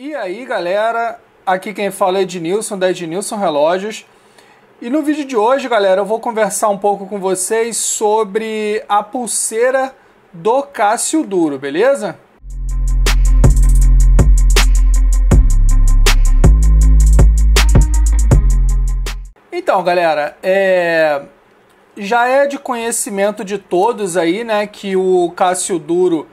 E aí, galera, aqui quem fala é Ednilson, da Ednilson Relógios. E no vídeo de hoje, galera, eu vou conversar um pouco com vocês sobre a pulseira do Cássio Duro, beleza? Então, galera, é... já é de conhecimento de todos aí, né, que o Cássio Duro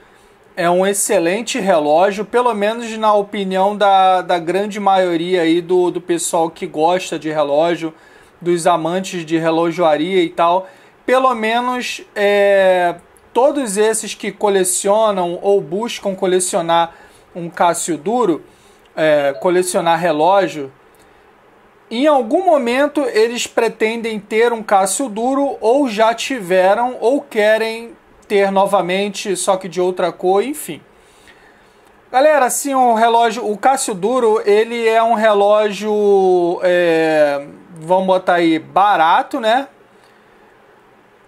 é um excelente relógio, pelo menos na opinião da, da grande maioria aí do, do pessoal que gosta de relógio, dos amantes de relojoaria e tal. Pelo menos é, todos esses que colecionam ou buscam colecionar um Cássio Duro, é, colecionar relógio, em algum momento eles pretendem ter um Cássio Duro ou já tiveram ou querem ter novamente, só que de outra cor, enfim. Galera, assim, o relógio, o Cássio Duro, ele é um relógio, é, vamos botar aí, barato, né?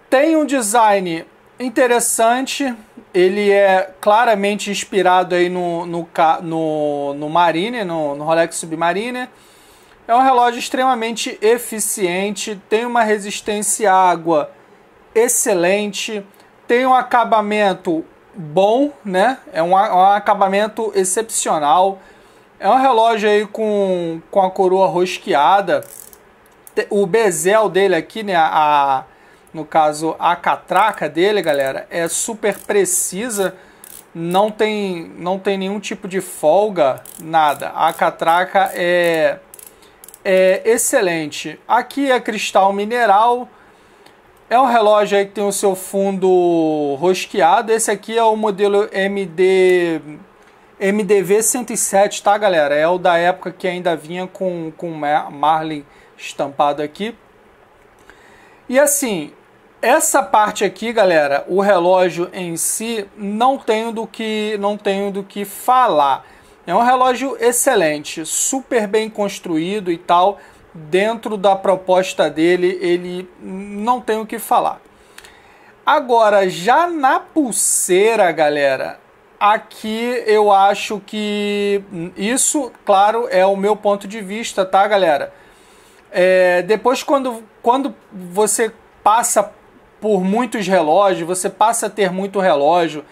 Tem um design interessante, ele é claramente inspirado aí no, no, no, no Marine, no, no Rolex Submariner. É um relógio extremamente eficiente, tem uma resistência à água excelente, tem um acabamento bom, né? É um, é um acabamento excepcional. É um relógio aí com, com a coroa rosqueada. O bezel dele aqui, né? A, no caso, a catraca dele, galera, é super precisa. Não tem, não tem nenhum tipo de folga, nada. A catraca é, é excelente. Aqui é cristal mineral é um relógio aí que tem o seu fundo rosqueado. Esse aqui é o modelo MD MDV 107, tá, galera? É o da época que ainda vinha com com Marlin estampado aqui. E assim, essa parte aqui, galera, o relógio em si não tenho do que não tenho do que falar. É um relógio excelente, super bem construído e tal dentro da proposta dele, ele não tem o que falar. Agora, já na pulseira, galera, aqui eu acho que isso, claro, é o meu ponto de vista, tá, galera? É, depois, quando, quando você passa por muitos relógios, você passa a ter muito relógio,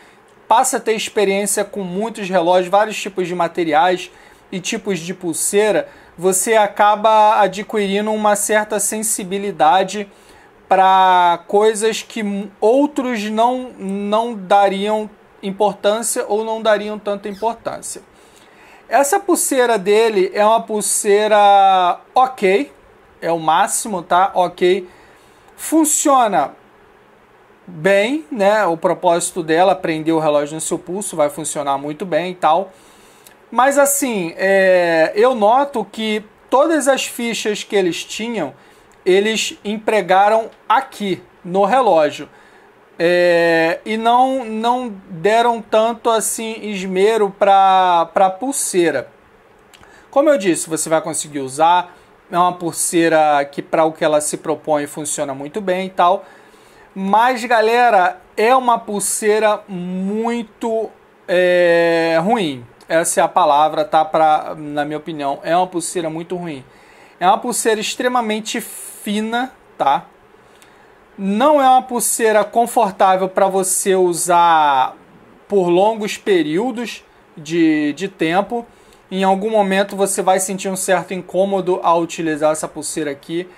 passa a ter experiência com muitos relógios, vários tipos de materiais e tipos de pulseira você acaba adquirindo uma certa sensibilidade para coisas que outros não, não dariam importância ou não dariam tanta importância. Essa pulseira dele é uma pulseira ok, é o máximo, tá? Ok. Funciona bem, né? O propósito dela, prender o relógio no seu pulso, vai funcionar muito bem e tal. Mas assim, é, eu noto que todas as fichas que eles tinham, eles empregaram aqui no relógio. É, e não, não deram tanto assim esmero para a pulseira. Como eu disse, você vai conseguir usar, é uma pulseira que para o que ela se propõe funciona muito bem e tal. Mas galera, é uma pulseira muito é, ruim, essa é a palavra, tá? Pra, na minha opinião, é uma pulseira muito ruim. É uma pulseira extremamente fina, tá? Não é uma pulseira confortável para você usar por longos períodos de, de tempo. Em algum momento você vai sentir um certo incômodo ao utilizar essa pulseira aqui.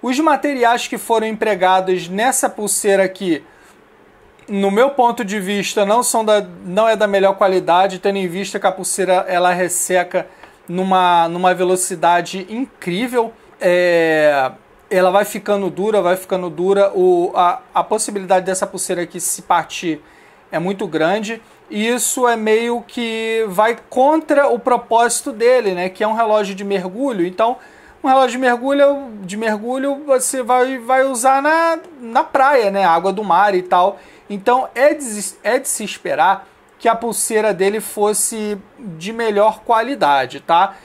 Os materiais que foram empregados nessa pulseira aqui no meu ponto de vista, não, são da, não é da melhor qualidade, tendo em vista que a pulseira ela resseca numa, numa velocidade incrível. É, ela vai ficando dura, vai ficando dura. O, a, a possibilidade dessa pulseira aqui se partir é muito grande. E isso é meio que vai contra o propósito dele, né? Que é um relógio de mergulho. Então, um relógio de mergulho, de mergulho você vai, vai usar na, na praia, né? Água do mar e tal. Então é de, é de se esperar que a pulseira dele fosse de melhor qualidade, tá?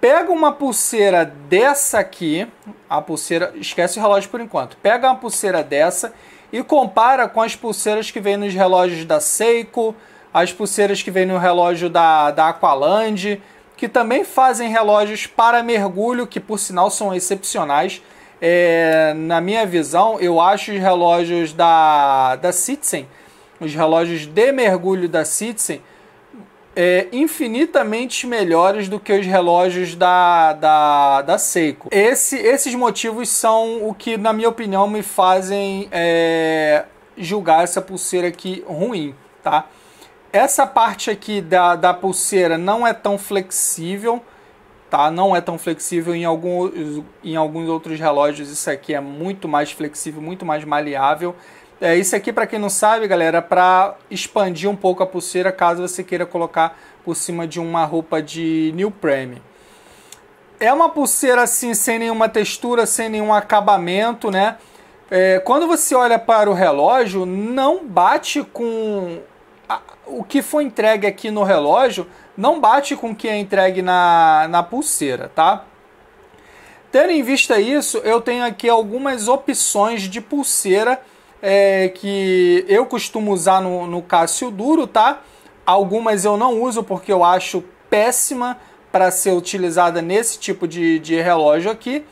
Pega uma pulseira dessa aqui, a pulseira, esquece o relógio por enquanto. Pega uma pulseira dessa e compara com as pulseiras que vem nos relógios da Seiko, as pulseiras que vem no relógio da, da Aqualand, que também fazem relógios para mergulho, que por sinal são excepcionais é, na minha visão, eu acho os relógios da, da Citizen, os relógios de mergulho da Citizen, é, infinitamente melhores do que os relógios da, da, da Seiko. Esse, esses motivos são o que, na minha opinião, me fazem é, julgar essa pulseira aqui ruim, tá? Essa parte aqui da, da pulseira não é tão flexível, tá? Não é tão flexível em alguns, em alguns outros relógios. Isso aqui é muito mais flexível, muito mais maleável. É, isso aqui, para quem não sabe, galera, é para expandir um pouco a pulseira caso você queira colocar por cima de uma roupa de New Prime. É uma pulseira assim, sem nenhuma textura, sem nenhum acabamento, né? É, quando você olha para o relógio, não bate com o que foi entregue aqui no relógio não bate com o que é entregue na, na pulseira, tá? Tendo em vista isso, eu tenho aqui algumas opções de pulseira é, que eu costumo usar no, no Cássio Duro, tá? Algumas eu não uso porque eu acho péssima para ser utilizada nesse tipo de, de relógio aqui.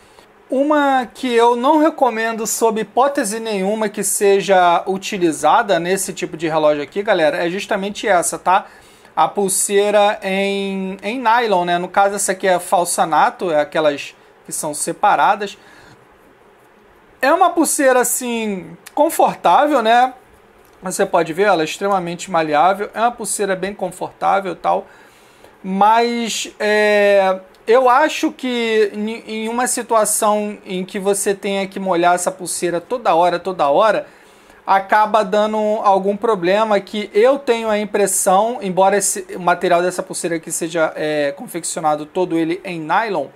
Uma que eu não recomendo sob hipótese nenhuma que seja utilizada nesse tipo de relógio aqui, galera, é justamente essa, tá? A pulseira em, em nylon, né? No caso, essa aqui é falsanato, é aquelas que são separadas. É uma pulseira, assim, confortável, né? Você pode ver, ela é extremamente maleável. É uma pulseira bem confortável e tal. Mas é, eu acho que em uma situação em que você tenha que molhar essa pulseira toda hora, toda hora, acaba dando algum problema que eu tenho a impressão, embora esse o material dessa pulseira aqui seja é, confeccionado todo ele em nylon,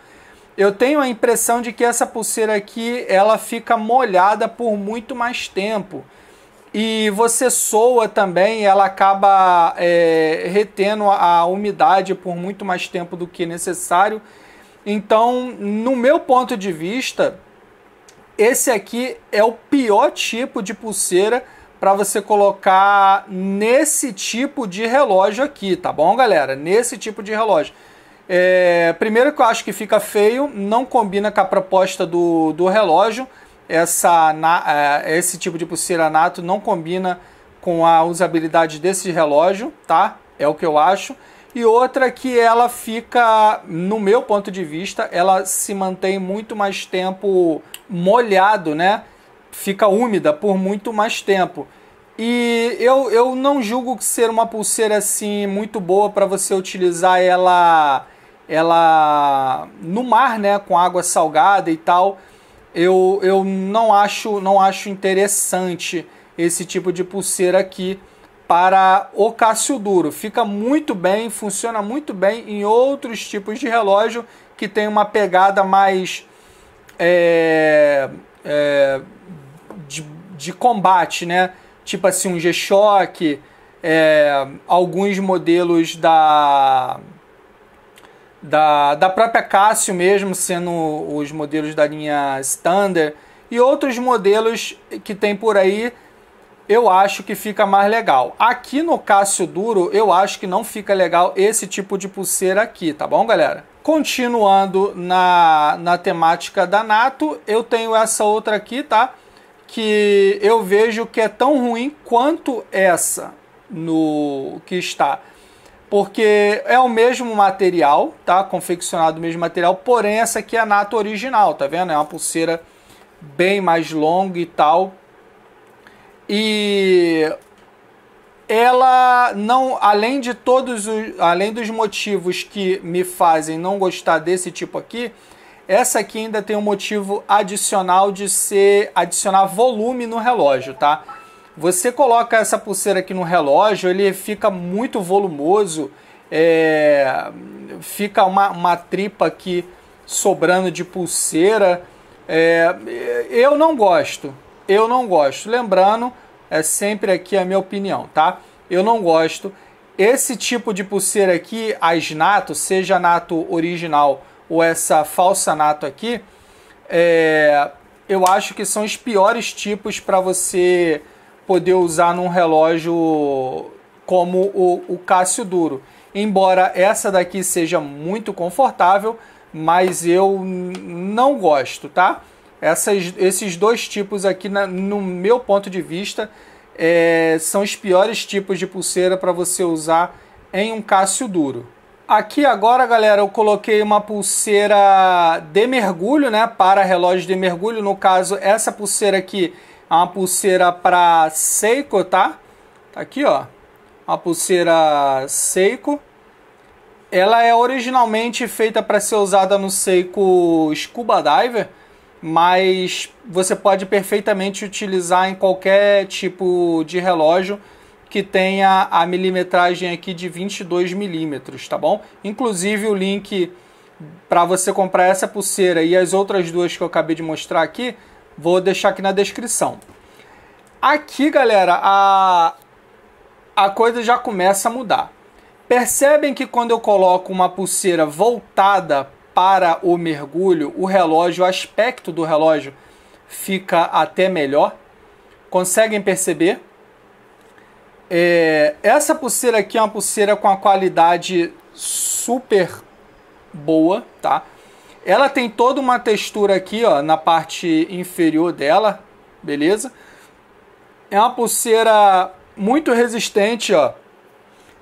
eu tenho a impressão de que essa pulseira aqui ela fica molhada por muito mais tempo e você soa também, ela acaba é, retendo a umidade por muito mais tempo do que necessário. Então, no meu ponto de vista, esse aqui é o pior tipo de pulseira para você colocar nesse tipo de relógio aqui, tá bom, galera? Nesse tipo de relógio. É, primeiro que eu acho que fica feio, não combina com a proposta do, do relógio essa, na, é, esse tipo de pulseira nato não combina com a usabilidade desse relógio, tá? É o que eu acho. E outra que ela fica, no meu ponto de vista, ela se mantém muito mais tempo molhado, né? Fica úmida por muito mais tempo. E eu, eu não julgo ser uma pulseira assim muito boa para você utilizar ela ela no mar, né, com água salgada e tal eu, eu não acho não acho interessante esse tipo de pulseira aqui para o Cássio Duro. Fica muito bem, funciona muito bem em outros tipos de relógio que tem uma pegada mais é, é, de, de, combate, né? Tipo assim, um G-Shock, é, alguns modelos da da, da própria Cássio mesmo, sendo os modelos da linha Standard e outros modelos que tem por aí, eu acho que fica mais legal. Aqui no Cássio Duro, eu acho que não fica legal esse tipo de pulseira aqui, tá bom, galera? Continuando na, na temática da Nato, eu tenho essa outra aqui, tá? Que eu vejo que é tão ruim quanto essa no que está porque é o mesmo material, tá? Confeccionado o mesmo material, porém essa aqui é a nata original, tá vendo? É uma pulseira bem mais longa e tal. E ela não, além de todos os, além dos motivos que me fazem não gostar desse tipo aqui, essa aqui ainda tem um motivo adicional de ser adicionar volume no relógio, tá? Você coloca essa pulseira aqui no relógio, ele fica muito volumoso, é, fica uma, uma tripa aqui sobrando de pulseira. É, eu não gosto, eu não gosto. Lembrando, é sempre aqui a minha opinião, tá? Eu não gosto. Esse tipo de pulseira aqui, as nato, seja nato original ou essa falsa nato aqui, é, eu acho que são os piores tipos para você poder usar num relógio como o, o Cássio Duro. Embora essa daqui seja muito confortável, mas eu não gosto, tá? Essas, esses dois tipos aqui, na, no meu ponto de vista, é, são os piores tipos de pulseira para você usar em um Cássio Duro. Aqui agora, galera, eu coloquei uma pulseira de mergulho, né? Para relógio de mergulho. No caso, essa pulseira aqui é uma pulseira para Seiko, tá? Tá aqui, ó. A pulseira Seiko. Ela é originalmente feita para ser usada no Seiko Scuba Diver, mas você pode perfeitamente utilizar em qualquer tipo de relógio que tenha a milimetragem aqui de 22 milímetros, tá bom? Inclusive o link para você comprar essa pulseira e as outras duas que eu acabei de mostrar aqui Vou deixar aqui na descrição. Aqui, galera, a, a coisa já começa a mudar. Percebem que quando eu coloco uma pulseira voltada para o mergulho, o relógio, o aspecto do relógio fica até melhor? Conseguem perceber? É, essa pulseira aqui é uma pulseira com a qualidade super boa, tá? Ela tem toda uma textura aqui, ó, na parte inferior dela, beleza? É uma pulseira muito resistente, ó.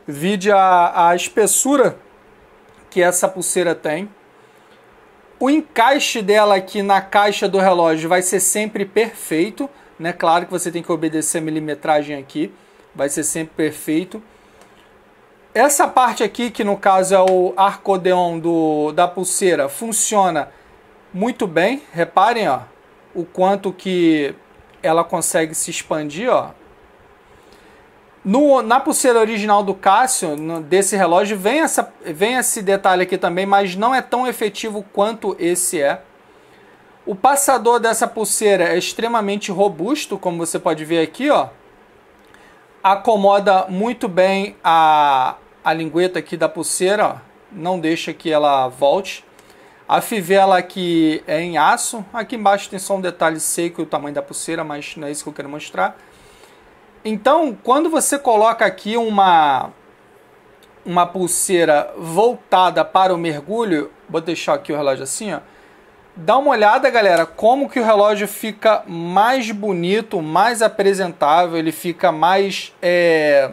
Vide a, a espessura que essa pulseira tem. O encaixe dela aqui na caixa do relógio vai ser sempre perfeito, né? Claro que você tem que obedecer a milimetragem aqui, vai ser sempre perfeito essa parte aqui, que no caso é o arcodeon do, da pulseira, funciona muito bem. Reparem, ó, o quanto que ela consegue se expandir, ó. No, na pulseira original do Cássio, no, desse relógio, vem, essa, vem esse detalhe aqui também, mas não é tão efetivo quanto esse é. O passador dessa pulseira é extremamente robusto, como você pode ver aqui, ó acomoda muito bem a, a lingueta aqui da pulseira, ó. não deixa que ela volte. A fivela aqui é em aço, aqui embaixo tem só um detalhe seco e o tamanho da pulseira, mas não é isso que eu quero mostrar. Então, quando você coloca aqui uma, uma pulseira voltada para o mergulho, vou deixar aqui o relógio assim, ó, Dá uma olhada, galera, como que o relógio fica mais bonito, mais apresentável, ele fica mais é,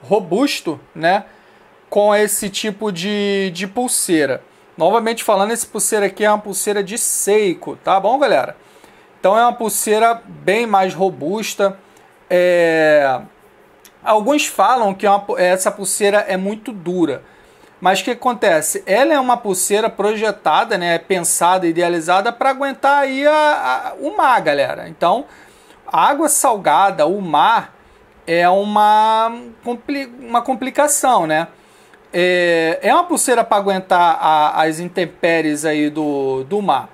robusto, né? Com esse tipo de, de pulseira. Novamente falando, esse pulseira aqui é uma pulseira de Seiko, tá bom, galera? Então é uma pulseira bem mais robusta. É... Alguns falam que é uma, essa pulseira é muito dura. Mas o que acontece? Ela é uma pulseira projetada, né, pensada, idealizada para aguentar aí a, a, o mar, galera. Então, a água salgada, o mar, é uma, uma complicação, né? É, é uma pulseira para aguentar a, as intempéries aí do, do mar.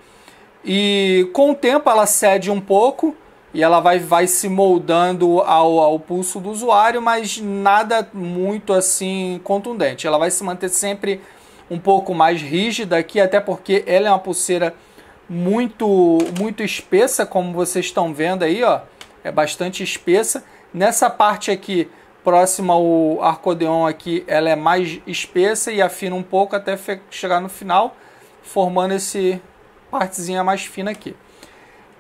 E com o tempo ela cede um pouco, e ela vai, vai se moldando ao, ao pulso do usuário, mas nada muito assim contundente. Ela vai se manter sempre um pouco mais rígida aqui, até porque ela é uma pulseira muito muito espessa, como vocês estão vendo aí, ó. É bastante espessa. Nessa parte aqui, próxima ao arcodeon aqui, ela é mais espessa e afina um pouco até chegar no final, formando esse partezinha mais fina aqui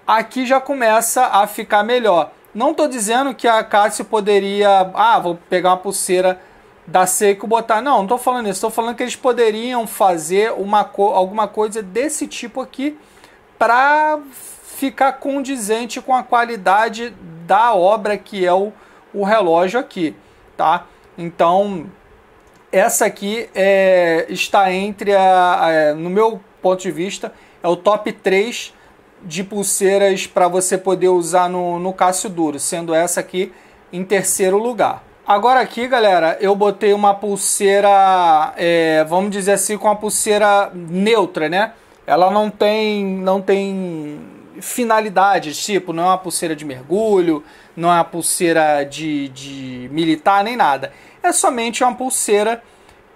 aqui já começa a ficar melhor. Não estou dizendo que a Cássio poderia, ah, vou pegar uma pulseira da Seiko botar. Não, não estou falando isso. Estou falando que eles poderiam fazer uma co alguma coisa desse tipo aqui para ficar condizente com a qualidade da obra que é o, o relógio aqui, tá? Então, essa aqui é, está entre a, a, no meu ponto de vista, é o top 3 de pulseiras para você poder usar no, no Cássio Duro, sendo essa aqui em terceiro lugar. Agora aqui, galera, eu botei uma pulseira, é, vamos dizer assim, com uma pulseira neutra, né? Ela não tem, não tem finalidades, tipo, não é uma pulseira de mergulho, não é uma pulseira de, de militar, nem nada. É somente uma pulseira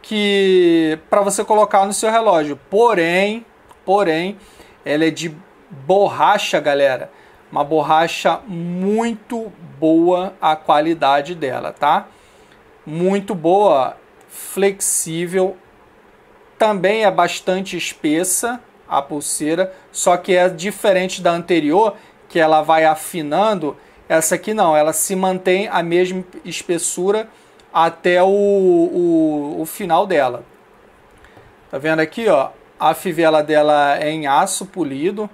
que para você colocar no seu relógio. Porém, porém, ela é de borracha, galera. Uma borracha muito boa a qualidade dela, tá? Muito boa, flexível. Também é bastante espessa a pulseira, só que é diferente da anterior, que ela vai afinando. Essa aqui não, ela se mantém a mesma espessura até o, o, o final dela. Tá vendo aqui, ó? A fivela dela é em aço polido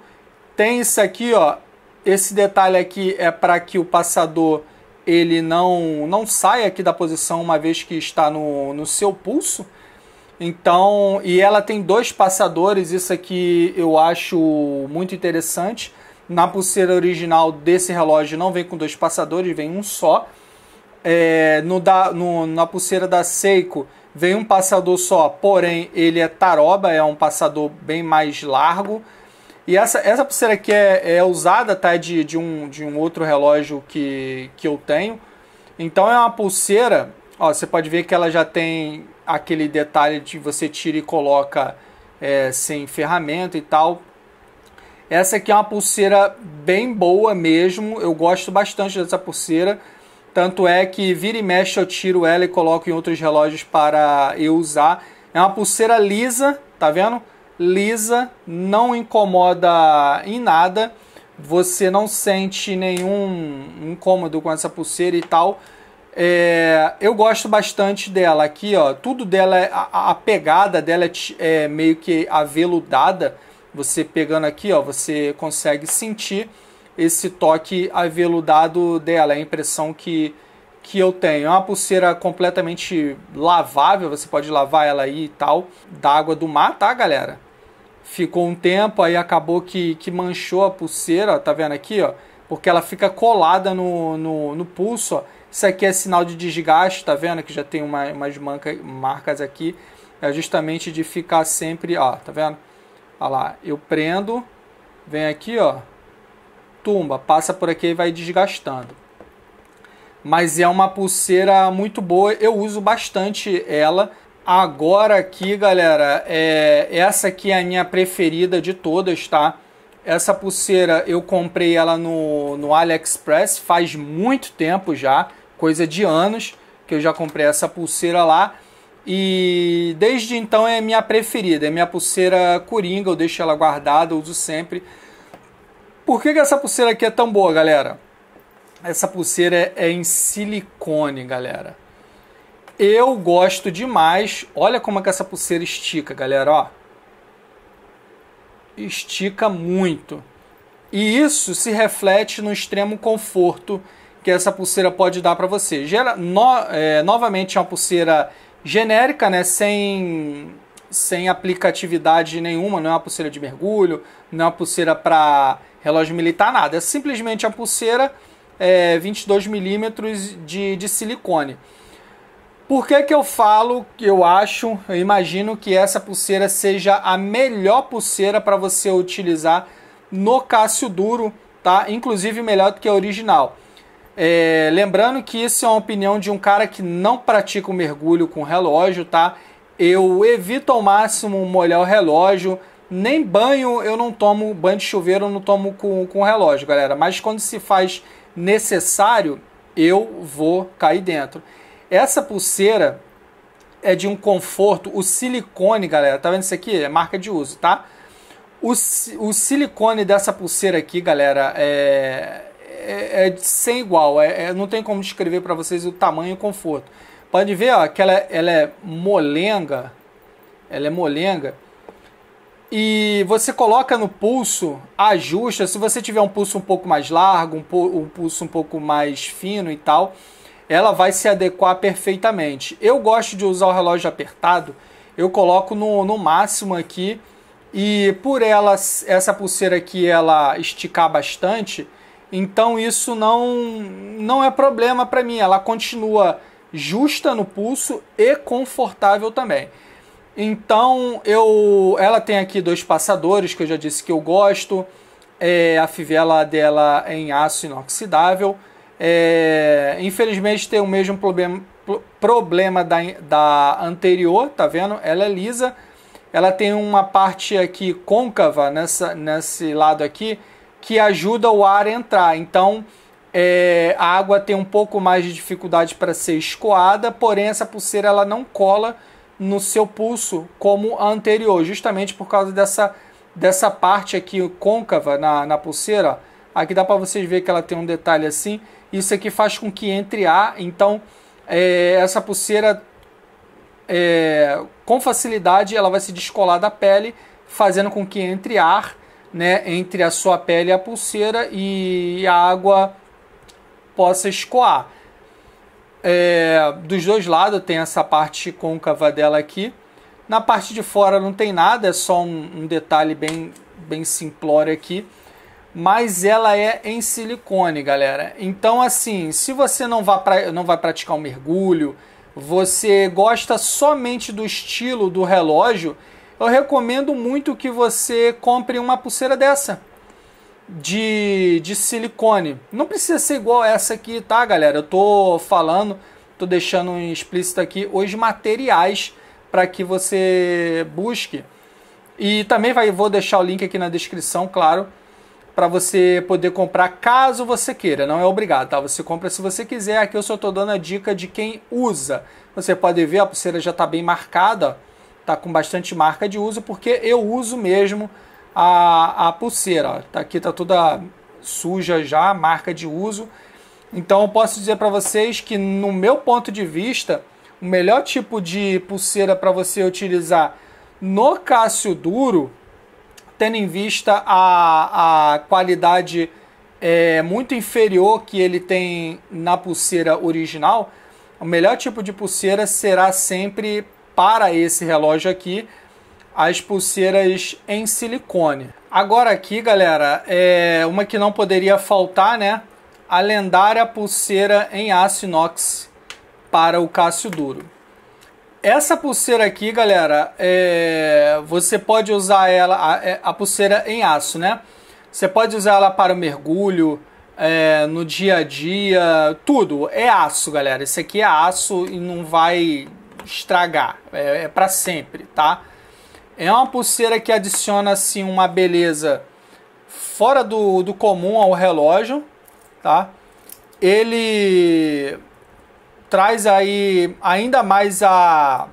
tem isso aqui, ó. Esse detalhe aqui é para que o passador ele não, não saia aqui da posição uma vez que está no, no seu pulso. Então, e ela tem dois passadores, isso aqui eu acho muito interessante. Na pulseira original desse relógio não vem com dois passadores, vem um só. É, no da, no, na pulseira da Seiko vem um passador só, porém ele é taroba, é um passador bem mais largo. E essa, essa pulseira aqui é, é usada, tá? De, de, um, de um outro relógio que, que eu tenho. Então é uma pulseira, ó, você pode ver que ela já tem aquele detalhe de você tira e coloca é, sem ferramenta e tal. Essa aqui é uma pulseira bem boa mesmo, eu gosto bastante dessa pulseira. Tanto é que vira e mexe eu tiro ela e coloco em outros relógios para eu usar. É uma pulseira lisa, tá vendo? lisa, não incomoda em nada. Você não sente nenhum incômodo com essa pulseira e tal. É, eu gosto bastante dela aqui, ó. Tudo dela, é, a, a, pegada dela é, é, meio que aveludada. Você pegando aqui, ó, você consegue sentir esse toque aveludado dela. É a impressão que, que eu tenho. É uma pulseira completamente lavável. Você pode lavar ela aí e tal, da água do mar, tá, galera? ficou um tempo, aí acabou que, que manchou a pulseira, tá vendo aqui, ó? Porque ela fica colada no, no, no pulso, ó. Isso aqui é sinal de desgaste, tá vendo? Que já tem uma, umas manca, marcas aqui. É justamente de ficar sempre, ó, tá vendo? Ó lá, eu prendo, vem aqui, ó, tumba, passa por aqui e vai desgastando. Mas é uma pulseira muito boa, eu uso bastante ela Agora aqui, galera, é, essa aqui é a minha preferida de todas, tá? Essa pulseira eu comprei ela no, no AliExpress faz muito tempo já, coisa de anos que eu já comprei essa pulseira lá. E desde então é minha preferida, é minha pulseira coringa, eu deixo ela guardada, uso sempre. Por que, que essa pulseira aqui é tão boa, galera? Essa pulseira é, é em silicone, galera eu gosto demais. Olha como é que essa pulseira estica, galera, ó. Estica muito. E isso se reflete no extremo conforto que essa pulseira pode dar para você. Gera, no, é, novamente é uma pulseira genérica, né, sem sem aplicatividade nenhuma, não é uma pulseira de mergulho, não é uma pulseira para relógio militar, nada. É simplesmente a pulseira é, 22 milímetros de, de silicone. Por que, que eu falo que eu acho, eu imagino que essa pulseira seja a melhor pulseira para você utilizar no Cássio Duro, tá? Inclusive melhor do que a original. É, lembrando que isso é uma opinião de um cara que não pratica o mergulho com relógio, tá? Eu evito ao máximo molhar o relógio, nem banho eu não tomo, banho de chuveiro eu não tomo com, com relógio, galera. Mas quando se faz necessário, eu vou cair dentro. Essa pulseira é de um conforto. O silicone, galera, tá vendo isso aqui? É marca de uso, tá? O, o silicone dessa pulseira aqui, galera, é, é, é sem igual. É, é, não tem como descrever para vocês o tamanho e o conforto. Pode ver ó, que ela, é, ela é molenga. Ela é molenga. E você coloca no pulso, ajusta. Se você tiver um pulso um pouco mais largo, um, um pulso um pouco mais fino e tal, ela vai se adequar perfeitamente. Eu gosto de usar o relógio apertado, eu coloco no, no máximo aqui e por ela essa pulseira aqui ela esticar bastante, então isso não não é problema para mim. Ela continua justa no pulso e confortável também. Então eu, ela tem aqui dois passadores que eu já disse que eu gosto. É, a fivela dela é em aço inoxidável. É, infelizmente tem o mesmo problema, problema da, da anterior, tá vendo? Ela é lisa, ela tem uma parte aqui côncava nessa, nesse lado aqui que ajuda o ar a entrar. Então é, a água tem um pouco mais de dificuldade para ser escoada, porém essa pulseira ela não cola no seu pulso como a anterior, justamente por causa dessa, dessa parte aqui côncava na, na pulseira. Ó Aqui dá para vocês ver que ela tem um detalhe assim. Isso aqui faz com que entre ar, então é, essa pulseira é, com facilidade ela vai se descolar da pele, fazendo com que entre ar, né, entre a sua pele e a pulseira e a água possa escoar. É, dos dois lados tem essa parte côncava dela aqui. Na parte de fora não tem nada, é só um, um detalhe bem, bem simplório aqui mas ela é em silicone, galera. Então, assim, se você não, vai pra, não vai praticar um mergulho, você gosta somente do estilo do relógio, eu recomendo muito que você compre uma pulseira dessa. De, de silicone. Não precisa ser igual essa aqui, tá, galera? Eu tô falando, tô deixando explícito aqui os materiais para que você busque. E também vai, vou deixar o link aqui na descrição, claro, para você poder comprar caso você queira. Não é obrigado, tá? Você compra se você quiser. Aqui eu só estou dando a dica de quem usa. Você pode ver, a pulseira já está bem marcada, tá com bastante marca de uso, porque eu uso mesmo a, a pulseira. Tá aqui tá toda suja já, marca de uso. Então eu posso dizer para vocês que no meu ponto de vista, o melhor tipo de pulseira para você utilizar no cássio duro tendo em vista a, a qualidade é, muito inferior que ele tem na pulseira original, o melhor tipo de pulseira será sempre para esse relógio aqui as pulseiras em silicone. Agora aqui, galera, é uma que não poderia faltar, né? A lendária pulseira em aço inox para o Cássio Duro. Essa pulseira aqui, galera, é... você pode usar ela, a, é, a, pulseira em aço, né? Você pode usar ela para o mergulho, é, no dia a dia, tudo. É aço, galera. Esse aqui é aço e não vai estragar. É, é para sempre, tá? É uma pulseira que adiciona assim uma beleza fora do, do comum ao relógio, tá? Ele traz aí ainda mais a,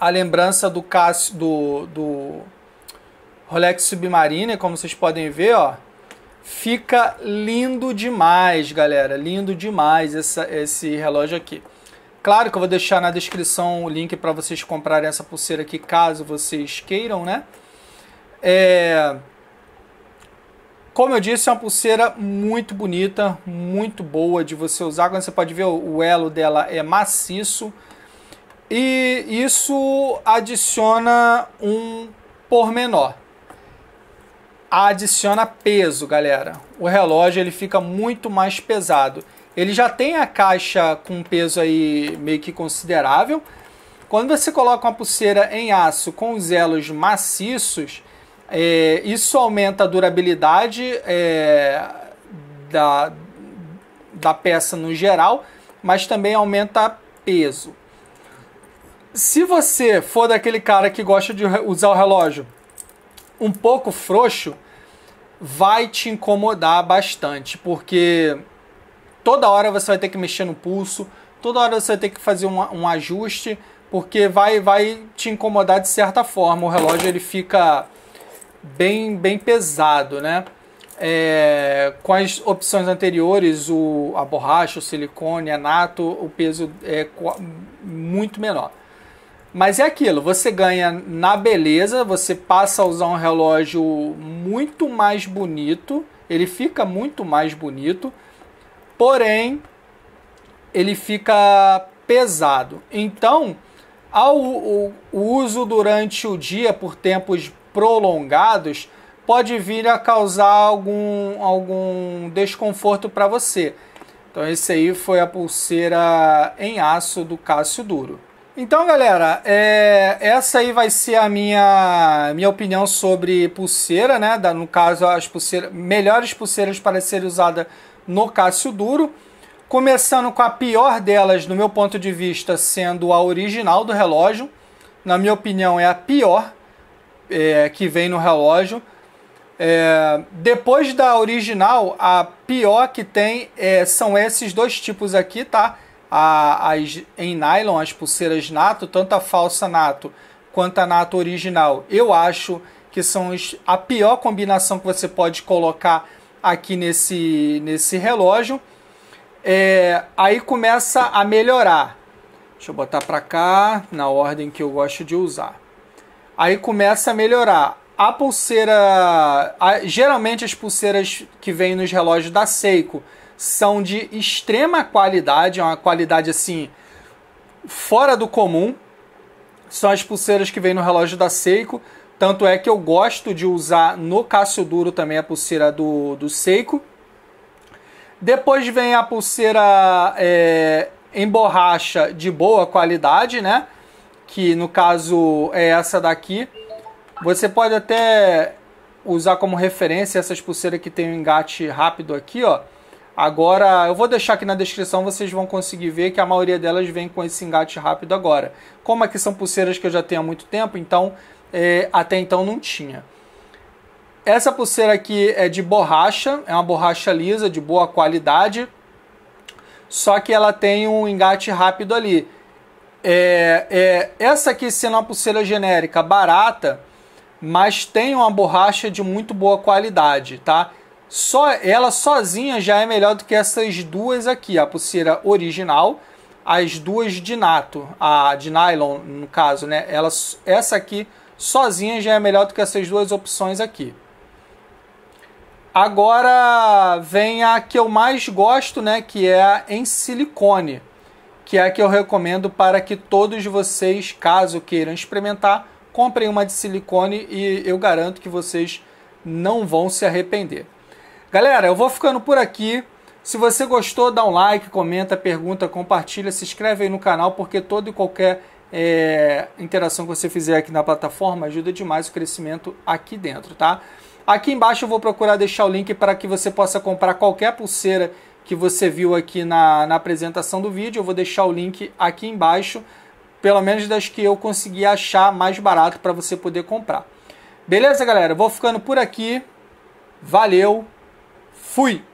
a lembrança do Cássio, do, do Rolex Submarine, como vocês podem ver, ó. Fica lindo demais, galera. Lindo demais essa, esse relógio aqui. Claro que eu vou deixar na descrição o link para vocês comprarem essa pulseira aqui, caso vocês queiram, né? É... Como eu disse, é uma pulseira muito bonita, muito boa de você usar. Quando você pode ver, o elo dela é maciço. E isso adiciona um pormenor. Adiciona peso, galera. O relógio ele fica muito mais pesado. Ele já tem a caixa com peso aí meio que considerável. Quando você coloca uma pulseira em aço com os elos maciços, é, isso aumenta a durabilidade é, da, da peça no geral, mas também aumenta peso. Se você for daquele cara que gosta de usar o relógio um pouco frouxo, vai te incomodar bastante, porque toda hora você vai ter que mexer no pulso, toda hora você vai ter que fazer um, um ajuste, porque vai, vai te incomodar de certa forma. O relógio ele fica bem, bem pesado, né? É, com as opções anteriores, o, a borracha, o silicone, a nato, o peso é muito menor. Mas é aquilo, você ganha na beleza, você passa a usar um relógio muito mais bonito, ele fica muito mais bonito, porém ele fica pesado. Então, ao o, o uso durante o dia por tempos prolongados, pode vir a causar algum, algum desconforto para você. Então, esse aí foi a pulseira em aço do Cássio Duro. Então, galera, é, essa aí vai ser a minha, minha opinião sobre pulseira, né? Da, no caso, as pulseiras, melhores pulseiras para ser usada no Cássio Duro. Começando com a pior delas, no meu ponto de vista, sendo a original do relógio. Na minha opinião, é a pior é, que vem no relógio. É, depois da original, a pior que tem é, são esses dois tipos aqui, tá? A, as, em nylon, as pulseiras nato, tanto a falsa nato quanto a nato original. Eu acho que são a pior combinação que você pode colocar aqui nesse, nesse relógio. É, aí começa a melhorar. Deixa eu botar para cá na ordem que eu gosto de usar. Aí começa a melhorar. A pulseira. A, geralmente as pulseiras que vêm nos relógios da Seiko são de extrema qualidade, é uma qualidade assim fora do comum. São as pulseiras que vêm no relógio da Seiko. Tanto é que eu gosto de usar no Cássio Duro também a pulseira do, do Seiko. Depois vem a pulseira é, em borracha de boa qualidade, né? que no caso é essa daqui. Você pode até usar como referência essas pulseiras que tem um engate rápido aqui, ó. Agora, eu vou deixar aqui na descrição, vocês vão conseguir ver que a maioria delas vem com esse engate rápido agora. Como aqui são pulseiras que eu já tenho há muito tempo, então é, até então não tinha. Essa pulseira aqui é de borracha, é uma borracha lisa, de boa qualidade, só que ela tem um engate rápido ali. É, é, essa aqui, sendo uma pulseira genérica barata, mas tem uma borracha de muito boa qualidade, tá? Só ela sozinha já é melhor do que essas duas aqui, a pulseira original, as duas de nato, a de nylon no caso, né? Ela, essa aqui sozinha já é melhor do que essas duas opções aqui. Agora vem a que eu mais gosto, né? Que é em silicone que é a que eu recomendo para que todos vocês, caso queiram experimentar, comprem uma de silicone e eu garanto que vocês não vão se arrepender. Galera, eu vou ficando por aqui. Se você gostou, dá um like, comenta, pergunta, compartilha, se inscreve aí no canal, porque toda e qualquer é, interação que você fizer aqui na plataforma ajuda demais o crescimento aqui dentro, tá? Aqui embaixo eu vou procurar deixar o link para que você possa comprar qualquer pulseira que você viu aqui na, na apresentação do vídeo. Eu vou deixar o link aqui embaixo, pelo menos das que eu consegui achar mais barato para você poder comprar. Beleza, galera? Vou ficando por aqui. Valeu. Fui.